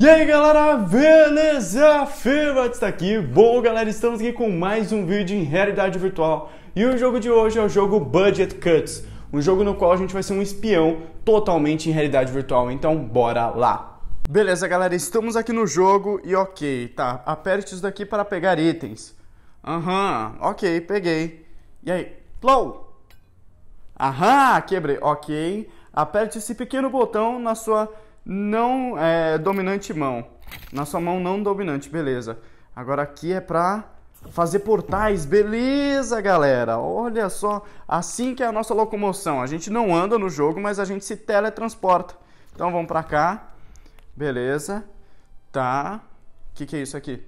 E aí galera, beleza? Fevat está aqui. Bom galera, estamos aqui com mais um vídeo em realidade virtual e o jogo de hoje é o jogo Budget Cuts, um jogo no qual a gente vai ser um espião totalmente em realidade virtual, então bora lá! Beleza galera, estamos aqui no jogo e ok, tá, aperte isso daqui para pegar itens. Aham, uhum, ok, peguei. E aí, plow! Aham, quebrei, ok. Aperte esse pequeno botão na sua não é, dominante mão. Na sua mão não dominante, beleza. Agora aqui é pra fazer portais, beleza, galera? Olha só, assim que é a nossa locomoção. A gente não anda no jogo, mas a gente se teletransporta. Então vamos pra cá. Beleza. Tá. O que, que é isso aqui?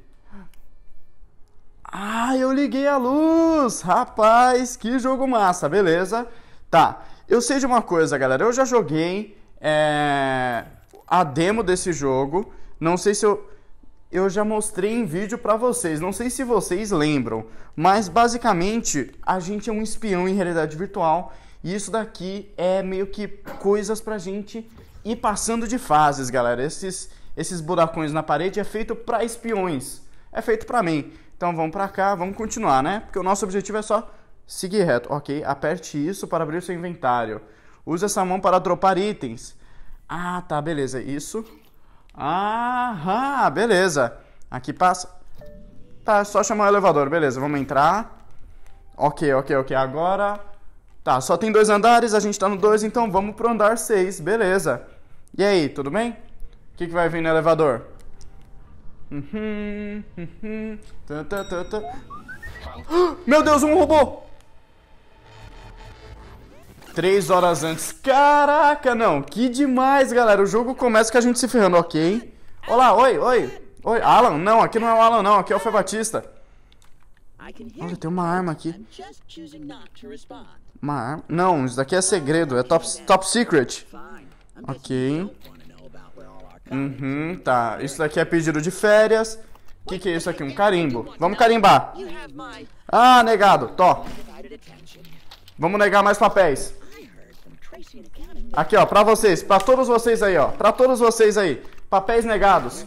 Ah, eu liguei a luz! Rapaz, que jogo massa, beleza? Tá, eu sei de uma coisa, galera. Eu já joguei. É a demo desse jogo. Não sei se eu eu já mostrei em vídeo para vocês, não sei se vocês lembram, mas basicamente a gente é um espião em realidade virtual e isso daqui é meio que coisas pra gente ir passando de fases, galera. Esses esses buracões na parede é feito para espiões, é feito para mim. Então vamos para cá, vamos continuar, né? Porque o nosso objetivo é só seguir reto. OK, aperte isso para abrir o seu inventário. Use essa mão para dropar itens. Ah, tá, beleza. Isso. Aham, beleza. Aqui passa. Tá, é só chamar o elevador, beleza. Vamos entrar. Ok, ok, ok. Agora. Tá, só tem dois andares, a gente tá no dois, então vamos pro andar seis, beleza. E aí, tudo bem? O que, que vai vir no elevador? Uhum, uhum, Meu Deus, um robô! Três horas antes. Caraca, não. Que demais, galera. O jogo começa com a gente se ferrando, ok? Olá, oi, oi. Oi, Alan? Não, aqui não é o Alan, não. Aqui é o Fê Batista. Olha, tem uma arma aqui. Uma arma? Não, isso daqui é segredo. É top, top secret. Ok. Uhum, tá. Isso daqui é pedido de férias. O que, que é isso aqui? Um carimbo. Vamos carimbar. Ah, negado. Tó. Vamos negar mais papéis. Aqui, ó, pra vocês, pra todos vocês aí, ó. Pra todos vocês aí. Papéis negados.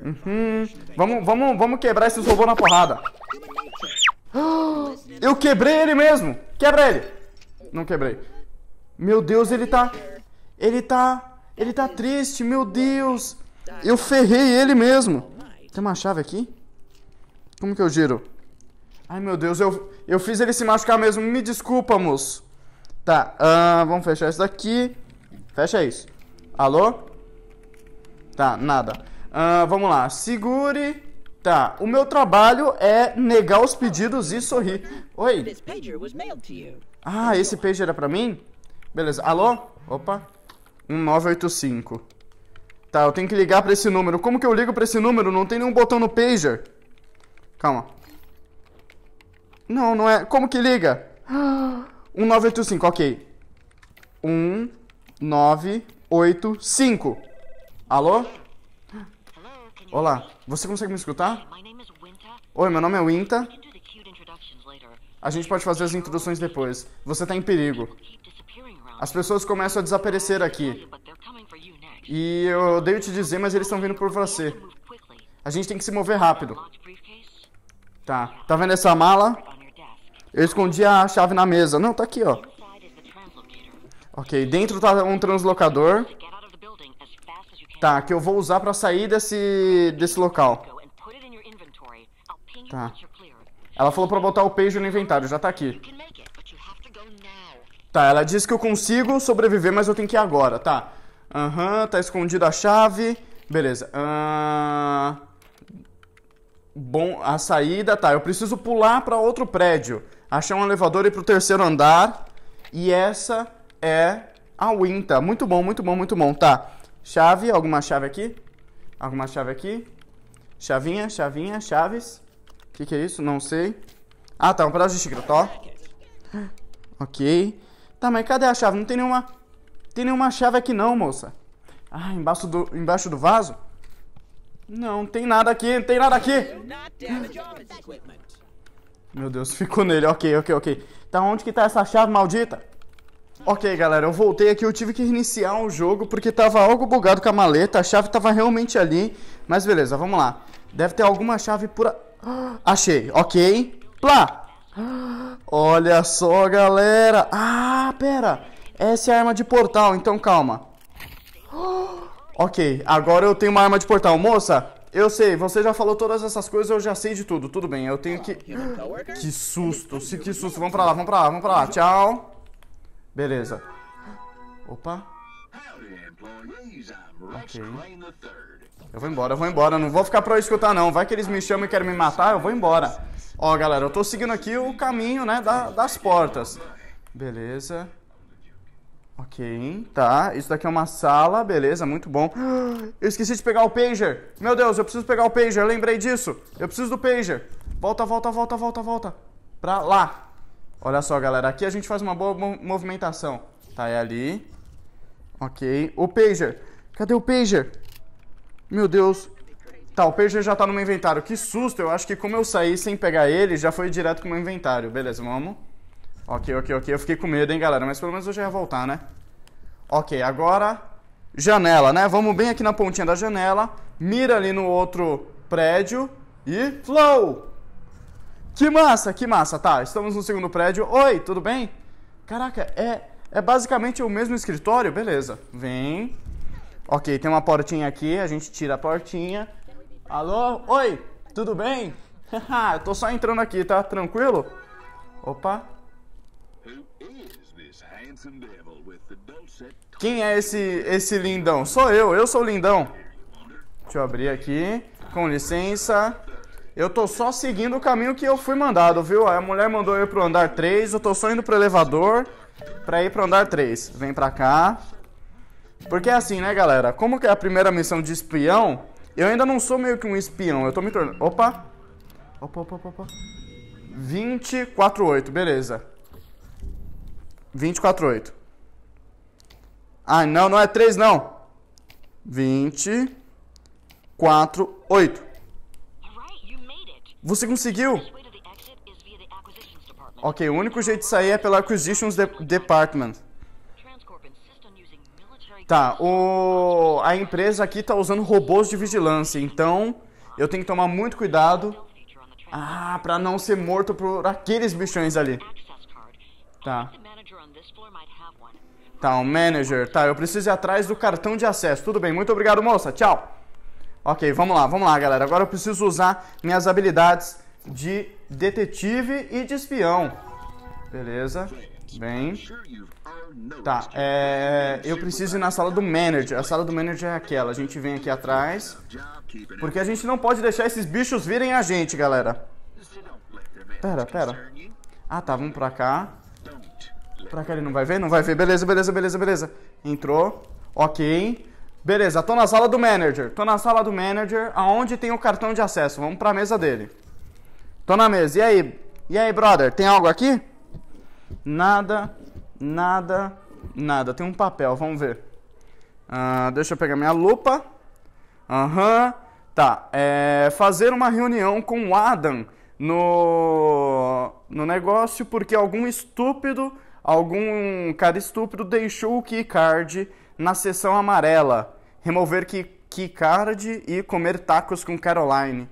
Uhum. Vamos, vamos, vamos quebrar esses robôs na porrada. Eu quebrei ele mesmo. Quebra ele. Não quebrei. Meu Deus, ele tá... Ele tá... Ele tá triste, meu Deus. Eu ferrei ele mesmo. Tem uma chave aqui? Como que eu giro? Ai, meu Deus, eu, eu fiz ele se machucar mesmo. Me desculpa, moço. Tá, uh, vamos fechar isso daqui. Fecha isso. Alô? Tá, nada. Uh, vamos lá, segure. Tá, o meu trabalho é negar os pedidos e sorrir. Oi. Ah, esse pager era é pra mim? Beleza, alô? Opa. 1985. Tá, eu tenho que ligar pra esse número. Como que eu ligo pra esse número? Não tem nenhum botão no pager. Calma. Não, não é. Como que liga? Ah. 1985, ok. 1985. Alô? Olá, você consegue me escutar? Oi, meu nome é Winta. A gente pode fazer as introduções depois. Você está em perigo. As pessoas começam a desaparecer aqui. E eu odeio te dizer, mas eles estão vindo por você. A gente tem que se mover rápido. Tá. Tá vendo essa mala? Eu escondi a chave na mesa. Não, tá aqui, ó. Ok, dentro tá um translocador. Tá, que eu vou usar pra sair desse, desse local. Tá. Ela falou pra botar o peixe no inventário, já tá aqui. Tá, ela disse que eu consigo sobreviver, mas eu tenho que ir agora, tá. Aham, uhum, tá escondida a chave. Beleza. Uh... Bom, a saída, tá. Eu preciso pular pra outro prédio achar um elevador e ir pro terceiro andar. E essa é a Winta. Muito bom, muito bom, muito bom. Tá. Chave, alguma chave aqui? Alguma chave aqui? Chavinha, chavinha, chaves. O que, que é isso? Não sei. Ah, tá, um pedaço de xícara, tá? Ok. Tá, mas cadê a chave? Não tem nenhuma... Tem nenhuma chave aqui não, moça. Ah, embaixo do, embaixo do vaso? Não, tem nada aqui, não tem nada aqui. Meu Deus, ficou nele. Ok, ok, ok. Tá onde que tá essa chave maldita? Ok, galera, eu voltei aqui, eu tive que reiniciar o jogo porque tava algo bugado com a maleta, a chave tava realmente ali, mas beleza, vamos lá. Deve ter alguma chave por... Ah, achei, ok. Plá! Ah, olha só, galera! Ah, pera! Essa é a arma de portal, então calma. ok, agora eu tenho uma arma de portal. Moça, eu sei, você já falou todas essas coisas, eu já sei de tudo, tudo bem. Eu tenho ah, que. Que susto, se que susto. Vamos pra lá, vamos pra lá, vamos pra lá. Tchau. Beleza. Opa. Ok. Eu vou embora, eu vou embora. Não vou ficar pra eu escutar, não. Vai que eles me chamam e querem me matar, eu vou embora. Ó, galera, eu tô seguindo aqui o caminho, né, da, das portas. Beleza. Ok, tá. Isso daqui é uma sala, beleza, muito bom. Eu esqueci de pegar o pager. Meu Deus, eu preciso pegar o pager, lembrei disso. Eu preciso do pager. Volta, volta, volta, volta, volta. Pra lá. Olha só, galera, aqui a gente faz uma boa movimentação. Tá, é ali. Ok. O pager. Cadê o pager? Meu Deus. Tá, o pager já tá no meu inventário. Que susto, eu acho que como eu saí sem pegar ele, já foi direto pro meu inventário. Beleza, vamos. Ok, ok, ok. Eu fiquei com medo, hein, galera? Mas pelo menos eu já ia voltar, né? Ok, agora janela, né? Vamos bem aqui na pontinha da janela, mira ali no outro prédio e flow! Que massa, que massa. Tá, estamos no segundo prédio. Oi, tudo bem? Caraca, é, é basicamente o mesmo escritório? Beleza, vem. Ok, tem uma portinha aqui, a gente tira a portinha. Alô? Oi, tudo bem? eu tô só entrando aqui, tá? Tranquilo? Opa, quem é esse, esse lindão? Sou eu, eu sou o lindão. Deixa eu abrir aqui. Com licença. Eu tô só seguindo o caminho que eu fui mandado, viu? A mulher mandou eu pro andar 3, eu tô só indo pro elevador pra ir pro andar 3. Vem pra cá. Porque é assim, né, galera? Como que é a primeira missão de espião, eu ainda não sou meio que um espião. Eu tô me tornando... Opa! Opa, opa, opa, opa. 248, beleza. 24,8. Ah, não, não é 3, não. 24,8. Você conseguiu! Ok, o único jeito de sair é pelo Acquisitions de Department. Tá, o... a empresa aqui tá usando robôs de vigilância, então eu tenho que tomar muito cuidado ah, pra não ser morto por aqueles bichões ali. Tá. Town tá, Manager. Tá, eu preciso ir atrás do cartão de acesso. Tudo bem, muito obrigado, moça. Tchau. Ok, vamos lá, vamos lá, galera. Agora eu preciso usar minhas habilidades de detetive e de espião. Beleza. Bem. Tá, é... eu preciso ir na sala do manager. A sala do manager é aquela. A gente vem aqui atrás. Porque a gente não pode deixar esses bichos virem a gente, galera. Pera, pera. Ah, tá, vamos pra cá. Pra cá ele não vai ver? Não vai ver. Beleza, beleza, beleza, beleza. Entrou. Ok. Beleza, tô na sala do manager. Tô na sala do manager, aonde tem o cartão de acesso. Vamos pra mesa dele. Tô na mesa. E aí? E aí, brother? Tem algo aqui? Nada, nada, nada. Tem um papel, vamos ver. Uh, deixa eu pegar minha lupa. Aham. Uhum. Tá. É, fazer uma reunião com o Adam no, no negócio porque algum estúpido algum cara estúpido deixou o keycard na seção amarela. Remover keycard e comer tacos com Caroline.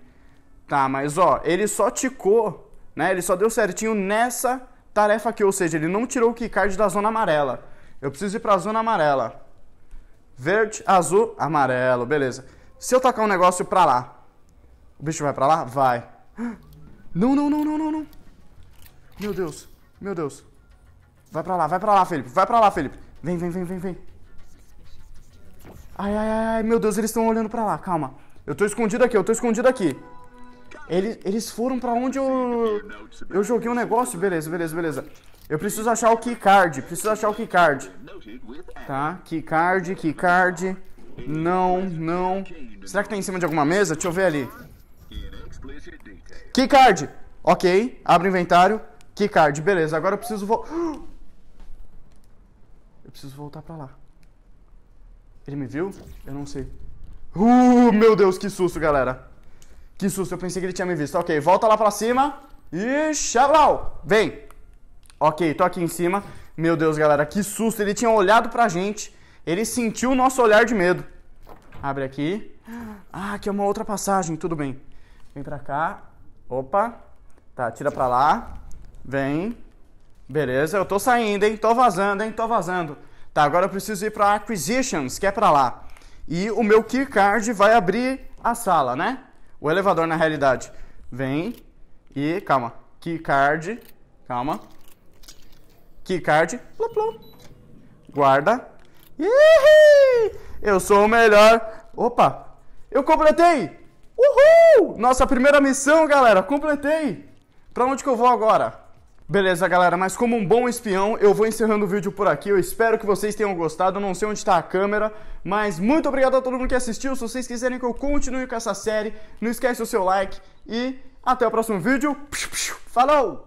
Tá, mas ó, ele só ticou, né? Ele só deu certinho nessa tarefa aqui, ou seja, ele não tirou o keycard da zona amarela. Eu preciso ir para a zona amarela. Verde, azul, amarelo, beleza. Se eu tacar um negócio pra lá, o bicho vai pra lá? Vai. Não, não, não, não, não, não. Meu Deus, meu Deus. Vai pra lá, vai pra lá, Felipe. Vai pra lá, Felipe. Vem, vem, vem, vem, vem. Ai, ai, ai, meu Deus, eles estão olhando pra lá. Calma. Eu tô escondido aqui, eu tô escondido aqui. Eles, eles foram pra onde eu... Eu joguei um negócio. Beleza, beleza, beleza. Eu preciso achar o keycard. Preciso achar o keycard. Tá, keycard, keycard. Não, não. Será que tá em cima de alguma mesa? Deixa eu ver ali. Keycard. Ok, abre o inventário. Keycard, beleza. Agora eu preciso... Vo... preciso voltar pra lá. Ele me viu? Eu não sei. Uh, meu Deus, que susto, galera. Que susto, eu pensei que ele tinha me visto. Ok, volta lá pra cima. E xablau, vem. Ok, tô aqui em cima. Meu Deus, galera, que susto. Ele tinha olhado pra gente. Ele sentiu o nosso olhar de medo. Abre aqui. Ah, aqui é uma outra passagem, tudo bem. Vem pra cá. Opa. Tá, tira pra lá. Vem. Beleza, eu tô saindo, hein? Tô vazando, hein? Tô vazando. Tá, agora eu preciso ir para Acquisitions, que é para lá. E o meu keycard vai abrir a sala, né? O elevador, na realidade. Vem e... Calma. Keycard. Calma. Keycard. Plum, plum. Guarda. Ihi! Eu sou o melhor. Opa! Eu completei! Uhul! Nossa primeira missão, galera! Completei! Pra onde que eu vou agora? Beleza, galera, mas como um bom espião, eu vou encerrando o vídeo por aqui. Eu espero que vocês tenham gostado. não sei onde está a câmera, mas muito obrigado a todo mundo que assistiu. Se vocês quiserem que eu continue com essa série, não esquece o seu like e até o próximo vídeo. Falou!